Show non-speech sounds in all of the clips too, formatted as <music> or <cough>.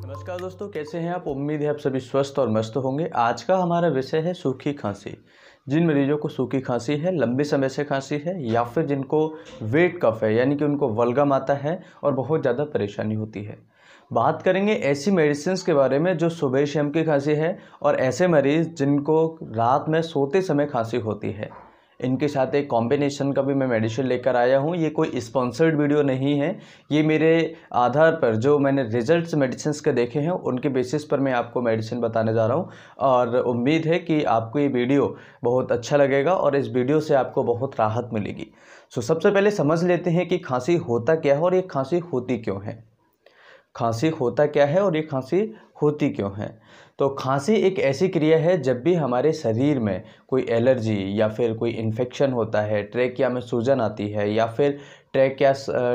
नमस्कार दोस्तों कैसे हैं आप उम्मीद है आप सभी स्वस्थ और मस्त होंगे आज का हमारा विषय है सूखी खांसी जिन मरीजों को सूखी खांसी है लंबे समय से खांसी है या फिर जिनको वेट कफ है यानी कि उनको वलगम आता है और बहुत ज़्यादा परेशानी होती है बात करेंगे ऐसी मेडिसिन के बारे में जो सुबह शाम की खांसी है और ऐसे मरीज़ जिनको रात में सोते समय खांसी होती है इनके साथ एक कॉम्बिनेशन का भी मैं मेडिसिन लेकर आया हूँ ये कोई स्पॉन्सर्ड वीडियो नहीं है ये मेरे आधार पर जो मैंने रिजल्ट्स मेडिसिन के देखे हैं उनके बेसिस पर मैं आपको मेडिसिन बताने जा रहा हूँ और उम्मीद है कि आपको ये वीडियो बहुत अच्छा लगेगा और इस वीडियो से आपको बहुत राहत मिलेगी सो सबसे पहले समझ लेते हैं कि खांसी होता क्या है और ये खांसी होती क्यों है खांसी होता क्या है और ये खांसी होती क्यों है तो खांसी एक ऐसी क्रिया है जब भी हमारे शरीर में कोई एलर्जी या फिर कोई इन्फेक्शन होता है ट्रेकिया में सूजन आती है या फिर ट्रेकिया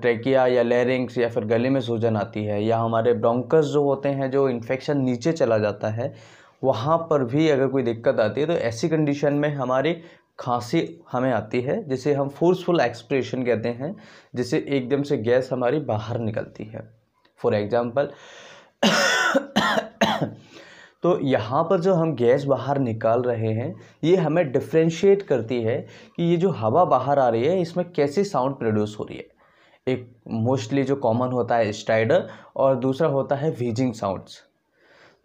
ट्रेकिया या लेरिंग्स या फिर गले में सूजन आती है या हमारे ब्रोंकस जो होते हैं जो इन्फेक्शन नीचे चला जाता है वहाँ पर भी अगर कोई दिक्कत आती है तो ऐसी कंडीशन में हमारी खांसी हमें आती है जिसे हम फोर्सफुल एक्सप्रेशन कहते हैं जिसे एकदम से गैस हमारी बाहर निकलती है फॉर एग्ज़ाम्पल तो यहाँ पर जो हम गैस बाहर निकाल रहे हैं ये हमें डिफ्रेंशिएट करती है कि ये जो हवा बाहर आ रही है इसमें कैसी साउंड प्रोड्यूस हो रही है एक मोस्टली जो कॉमन होता है स्टाइडर और दूसरा होता है वीजिंग साउंड्स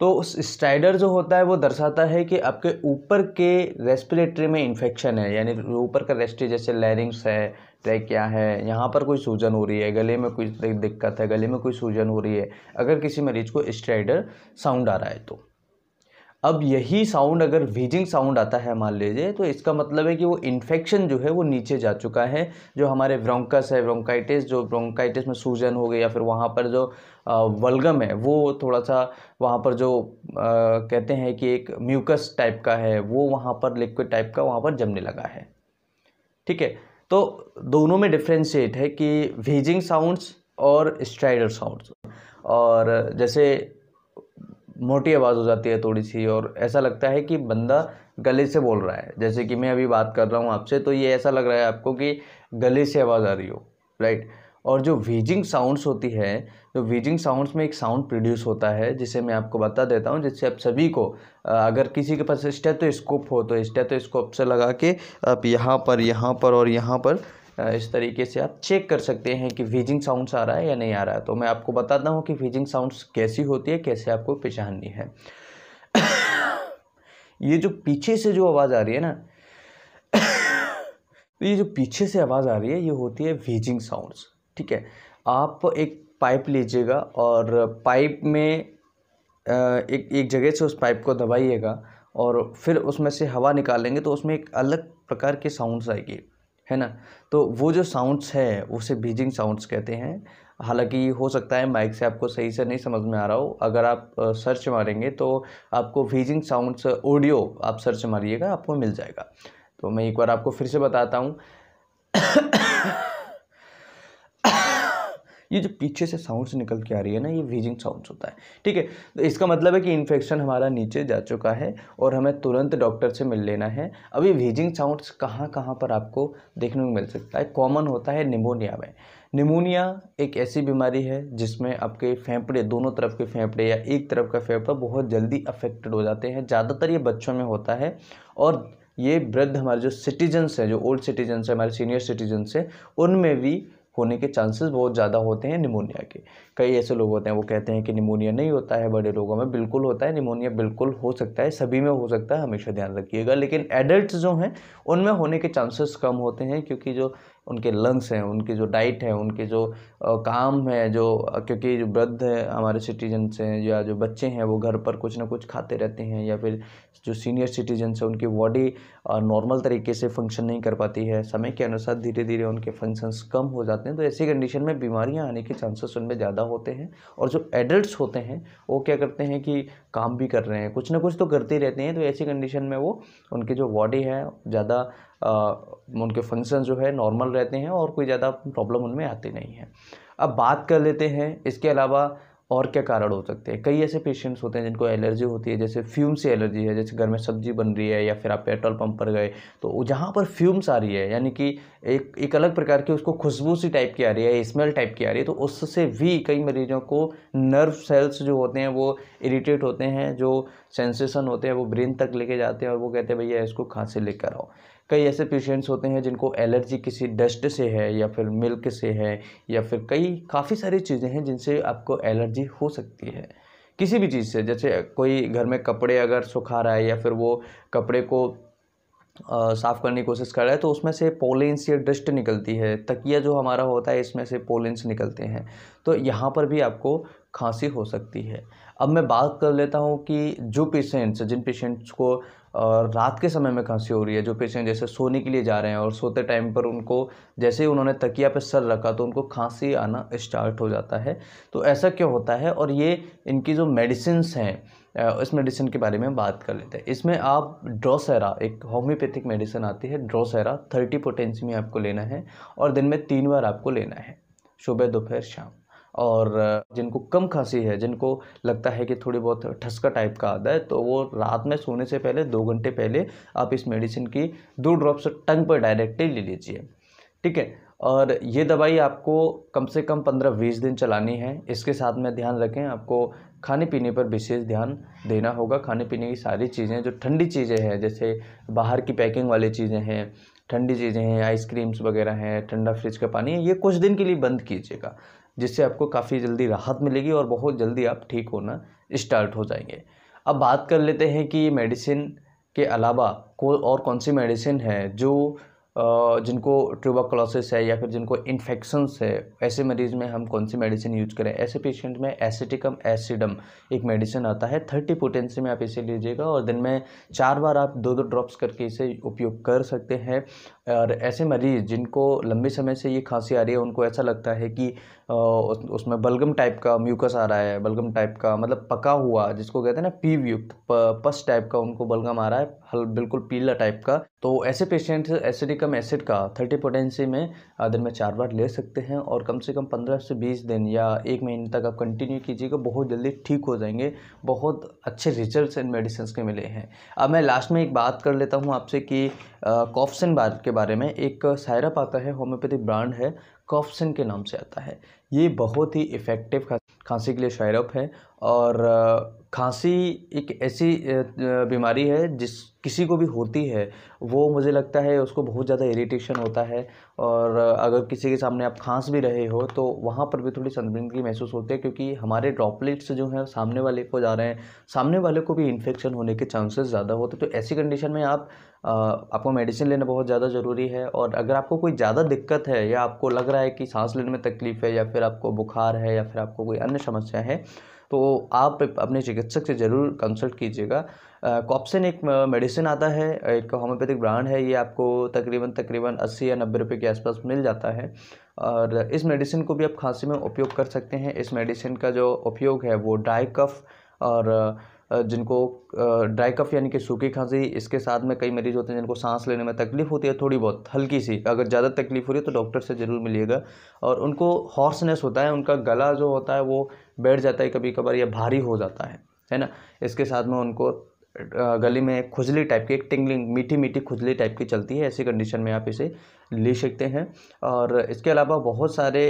तो उस स्टाइडर जो होता है वो दर्शाता है कि आपके ऊपर के रेस्पिरेटरी में इन्फेक्शन है यानी ऊपर का रेस्टरी जैसे लैरिंग्स है तय क्या है यहाँ पर कोई सूजन हो रही है गले में कोई दिक्कत है गले में कोई सूजन हो रही है अगर किसी मरीज को स्ट्राइडर साउंड आ रहा है तो अब यही साउंड अगर वीजिंग साउंड आता है मान लीजिए तो इसका मतलब है कि वो इन्फेक्शन जो है वो नीचे जा चुका है जो हमारे ब्रोंकस है ब्रोंकाइटिस जो ब्रोंकाइटिस में सूजन हो गई या फिर वहाँ पर जो वलगम है वो थोड़ा सा वहाँ पर जो आ, कहते हैं कि एक म्यूकस टाइप का है वो वहाँ पर लिक्विड टाइप का वहाँ पर जमने लगा है ठीक है तो दोनों में डिफ्रेंशिएट है कि वेजिंग साउंड्स और स्ट्राइडर साउंड्स और जैसे मोटी आवाज़ हो जाती है थोड़ी सी और ऐसा लगता है कि बंदा गले से बोल रहा है जैसे कि मैं अभी बात कर रहा हूँ आपसे तो ये ऐसा लग रहा है आपको कि गले से आवाज़ आ रही हो राइट और जो वीजिंग साउंड्स होती है तो वीजिंग साउंड्स में एक साउंड प्रोड्यूस होता है जिसे मैं आपको बता देता हूँ जिससे आप सभी को अगर किसी के पास स्टेथोस्कोप हो तो स्टेथोस्कोप से लगा के आप यहाँ पर यहाँ पर और यहाँ पर इस तरीके से आप चेक कर सकते हैं कि वीजिंग साउंड्स आ रहा है या नहीं आ रहा है तो मैं आपको बताता हूँ कि वीजिंग साउंड्स कैसी होती है कैसे आपको पहचाननी है <coughs> ये जो पीछे से जो आवाज़ आ रही है ना <coughs> तो ये जो पीछे से आवाज़ आ रही है ये होती है वीजिंग साउंड्स ठीक है आप एक पाइप लीजिएगा और पाइप में एक एक जगह से उस पाइप को दबाइएगा और फिर उसमें से हवा निकालेंगे तो उसमें एक अलग प्रकार के साउंड्स आएगी है ना तो वो जो साउंड्स है उसे बीजिंग साउंड्स कहते हैं हालांकि हो सकता है माइक से आपको सही से नहीं समझ में आ रहा हो अगर आप सर्च मारेंगे तो आपको वीजिंग साउंड्स ऑडियो आप सर्च मारिएगा आपको मिल जाएगा तो मैं एक बार आपको फिर से बताता हूँ ये जो पीछे से साउंड्स निकल के आ रही है ना ये वीजिंग साउंड्स होता है ठीक है तो इसका मतलब है कि इन्फेक्शन हमारा नीचे जा चुका है और हमें तुरंत डॉक्टर से मिल लेना है अभी वीजिंग साउंड्स कहाँ कहाँ पर आपको देखने को मिल सकता है कॉमन होता है निमोनिया में निमोनिया एक ऐसी बीमारी है जिसमें आपके फेफड़े दोनों तरफ के फेफड़े या एक तरफ का फेफड़ा बहुत जल्दी अफेक्टेड हो जाते हैं ज़्यादातर ये बच्चों में होता है और ये वृद्ध हमारे जो सिटीजन्स हैं जो ओल्ड सिटीजन्स हैं हमारे सीनियर सिटीजन्स हैं उनमें भी होने के चांसेस बहुत ज़्यादा होते हैं निमोनिया के कई ऐसे लोग होते हैं वो कहते हैं कि निमोनिया नहीं होता है बड़े लोगों में बिल्कुल होता है निमोनिया बिल्कुल हो सकता है सभी में हो सकता है हमेशा ध्यान रखिएगा लेकिन एडल्ट जो हैं उनमें होने के चांसेस कम होते हैं क्योंकि जो उनके लंग्स हैं उनकी जो डाइट है उनके जो काम है जो क्योंकि जो वृद्ध हमारे सिटीजन्स हैं या जो बच्चे हैं वो घर पर कुछ ना कुछ खाते रहते हैं या फिर जो सीनियर सिटीजन्स हैं उनकी बॉडी नॉर्मल तरीके से फंक्शन नहीं कर पाती है समय के अनुसार धीरे धीरे उनके फंक्शंस कम हो जाते हैं तो ऐसी कंडीशन में बीमारियाँ आने के चांसेस उनमें ज़्यादा होते हैं और जो एडल्ट होते हैं वो क्या करते हैं कि काम भी कर रहे हैं कुछ ना कुछ तो करते रहते हैं तो ऐसी कंडीशन में वो उनकी जो बॉडी है ज़्यादा उनके फंक्शन जो है नॉर्मल रहते हैं और कोई ज़्यादा प्रॉब्लम उनमें आती नहीं है अब बात कर लेते हैं इसके अलावा और क्या कारण हो सकते हैं कई ऐसे पेशेंट्स होते हैं जिनको एलर्जी होती है जैसे फ्यूम से एलर्जी है जैसे घर में सब्जी बन रही है या फिर आप पेट्रोल पंप पर गए तो जहाँ पर फ्यूम्स आ रही है यानी कि एक एक अलग प्रकार की उसको खुशबू सी टाइप की आ रही है स्मेल टाइप की आ रही है तो उससे भी कई मरीजों को नर्व सेल्स जो होते हैं वो इरीटेट होते हैं जो सेंसेशन होते हैं वो ब्रेन तक लेके जाते हैं और वो कहते हैं भैया इसको कहाँ से लेकर आओ कई ऐसे पेशेंट्स होते हैं जिनको एलर्जी किसी डस्ट से है या फिर मिल्क से है या फिर कई काफ़ी सारी चीज़ें हैं जिनसे आपको एलर्जी हो सकती है किसी भी चीज़ से जैसे कोई घर में कपड़े अगर सुखा रहा है या फिर वो कपड़े को साफ़ करने की कोशिश कर रहा है तो उसमें से पोलेंस या डस्ट निकलती है तकिया जो हमारा होता है इसमें से पोलेंस निकलते हैं तो यहाँ पर भी आपको खांसी हो सकती है अब मैं बात कर लेता हूँ कि जो पेशेंट्स जिन पेशेंट्स को रात के समय में खांसी हो रही है जो पेशेंट जैसे सोने के लिए जा रहे हैं और सोते टाइम पर उनको जैसे ही उन्होंने तकिया पर सर रखा तो उनको खांसी आना स्टार्ट हो जाता है तो ऐसा क्यों होता है और ये इनकी जो मेडिसिनस हैं इस मेडिसिन के बारे में बात कर लेते हैं इसमें आप ड्रोसेरा एक होम्योपैथिक मेडिसिन आती है ड्रोसेरा थर्टी पोटेंसी में आपको लेना है और दिन में तीन बार आपको लेना है सुबह दोपहर शाम और जिनको कम खांसी है जिनको लगता है कि थोड़ी बहुत ठसका टाइप का आता है तो वो रात में सोने से पहले दो घंटे पहले आप इस मेडिसिन की दो ड्रॉप्स टंग पर डायरेक्टली ले लीजिए ठीक है और ये दवाई आपको कम से कम पंद्रह बीस दिन चलानी है इसके साथ में ध्यान रखें आपको खाने पीने पर विशेष ध्यान देना होगा खाने पीने की सारी चीज़ें जो ठंडी चीज़ें हैं जैसे बाहर की पैकिंग वाली चीज़ें हैं ठंडी चीज़ें हैं आइसक्रीम्स वगैरह हैं ठंडा फ्रिज का पानी है ये कुछ दिन के लिए बंद कीजिएगा जिससे आपको काफ़ी जल्दी राहत मिलेगी और बहुत जल्दी आप ठीक होना स्टार्ट हो जाएंगे अब बात कर लेते हैं कि मेडिसिन के अलावा को और कौन सी मेडिसिन है जो जिनको ट्यूबाक्लोसिस है या फिर जिनको इन्फेक्शंस है ऐसे मरीज़ में हम कौन सी मेडिसिन यूज करें ऐसे पेशेंट में एसिटिकम एसिडम एक मेडिसिन आता है थर्टी पोटेंसी में आप इसे लीजिएगा और दिन में चार बार आप दो दो ड्रॉप्स करके इसे उपयोग कर सकते हैं और ऐसे मरीज़ जिनको लंबे समय से ये खांसी आ रही है उनको ऐसा लगता है कि उसमें बलगम टाइप का म्यूकस आ रहा है बलगम टाइप का मतलब पका हुआ जिसको कहते हैं ना पीव युक्त पस टाइप का उनको बलगम आ रहा है हल बिल्कुल पीला टाइप का तो ऐसे पेशेंट एसिडिकम एसिड का थर्टी पोटेंसी में दिन में चार बार ले सकते हैं और कम से कम पंद्रह से बीस दिन या एक महीने तक आप कंटिन्यू कीजिएगा बहुत जल्दी ठीक हो जाएंगे बहुत अच्छे रिजल्ट इन मेडिसिन के मिले हैं अब मैं लास्ट में एक बात कर लेता हूँ आपसे कि कॉफ्सिन बार के बारे में एक सायरप आता है होम्योपैथी ब्रांड है कॉफ्सिन के नाम से आता है ये बहुत ही इफ़ेक्टिव खांसी के लिए सायरप है और खांसी एक ऐसी बीमारी है जिस किसी को भी होती है वो मुझे लगता है उसको बहुत ज़्यादा इरीटेशन होता है और अगर किसी के सामने आप खांस भी रहे हो तो वहाँ पर भी थोड़ी संदिग्धगी महसूस होती है क्योंकि हमारे ड्रॉपलेट्स जो हैं सामने वाले को जा रहे हैं सामने वाले को भी इन्फेक्शन होने के चांसेस ज़्यादा होते तो ऐसी कंडीशन में आप आपको मेडिसिन लेना बहुत ज़्यादा ज़रूरी है और अगर आपको कोई ज़्यादा दिक्कत है या आपको लग रहा है कि सांस लेने में तकलीफ़ है या फिर आपको बुखार है या फिर आपको कोई अन्य समस्या है तो आप अपने चिकित्सक से ज़रूर कंसल्ट कीजिएगा कॉप्सिन एक मेडिसिन आता है एक होम्योपैथिक ब्रांड है ये आपको तकरीबन तकरीबन अस्सी या नब्बे रुपये के आसपास मिल जाता है और इस मेडिसिन को भी आप खांसी में उपयोग कर सकते हैं इस मेडिसिन का जो उपयोग है वो ड्राई कफ और जिनको ड्राई कफ यानी कि सूखी खांसी इसके साथ में कई मरीज होते हैं जिनको सांस लेने में तकलीफ़ होती है थोड़ी बहुत हल्की सी अगर ज़्यादा तकलीफ हो रही है तो डॉक्टर से ज़रूर मिलिएगा और उनको हॉर्सनेस होता है उनका गला जो होता है वो बैठ जाता है कभी कभार या भारी हो जाता है है ना इसके साथ में उनको गले में खुजली टाइप की एक टिंगलिंग मीठी मीठी खुजली टाइप की चलती है ऐसी कंडीशन में आप इसे ले सकते हैं और इसके अलावा बहुत सारे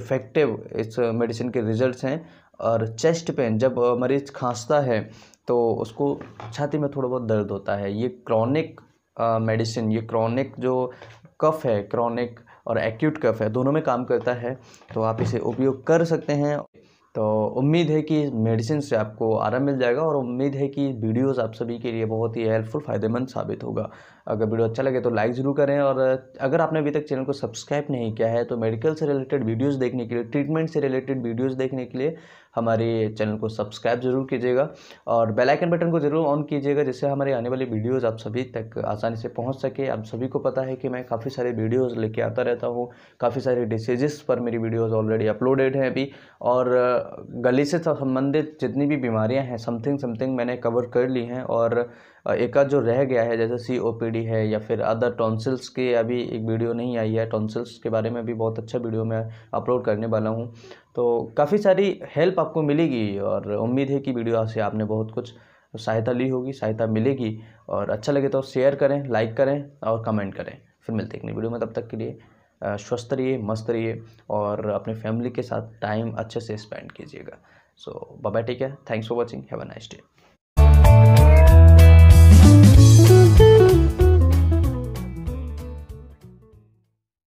इफ़ेक्टिव इस मेडिसिन के रिजल्ट्स हैं और चेस्ट पेन जब मरीज़ खांसता है तो उसको छाती में थोड़ा बहुत दर्द होता है ये क्रॉनिक मेडिसिन ये क्रॉनिक जो कफ़ है क्रॉनिक और एक्यूट कफ है दोनों में काम करता है तो आप इसे उपयोग कर सकते हैं तो उम्मीद है कि मेडिसिन से आपको आराम मिल जाएगा और उम्मीद है कि वीडियोस आप सभी के लिए बहुत ही हेल्पफुल फ़ायदेमंद साबित होगा अगर वीडियो अच्छा लगे तो लाइक ज़रूर करें और अगर आपने अभी तक चैनल को सब्सक्राइब नहीं किया है तो मेडिकल से रिलेटेड वीडियोज़ देखने के लिए ट्रीटमेंट से रिलेटेड वीडियोज़ देखने के लिए हमारे चैनल को सब्सक्राइब ज़रूर कीजिएगा और बेल आइकन बटन को ज़रूर ऑन कीजिएगा जिससे हमारे आने वाली वीडियोज़ आप सभी तक आसानी से पहुँच सके आप सभी को पता है कि मैं काफ़ी सारे वीडियोज़ लेके आता रहता हूँ काफ़ी सारे डिसीजेस पर मेरी वीडियोज़ ऑलरेडी अपलोडेड हैं अभी और गले से संबंधित जितनी भी बीमारियाँ हैं समथिंग समथिंग मैंने कवर कर ली हैं और एक जो रह गया है जैसे सी है या फिर अदर टॉन्सिल्स के अभी एक वीडियो नहीं आई है टॉन्सिल्स के बारे में भी बहुत अच्छा वीडियो मैं अपलोड करने वाला हूँ तो काफ़ी सारी हेल्प आपको मिलेगी और उम्मीद है कि वीडियो से आपने बहुत कुछ सहायता ली होगी सहायता मिलेगी और अच्छा लगे तो शेयर करें लाइक करें और कमेंट करें फिर मिलते हैं वीडियो में तब तक के लिए स्वस्थ रहिए मस्त रहिए और अपने फैमिली के साथ टाइम अच्छे से स्पेंड कीजिएगा so bye take care thanks for watching have a nice day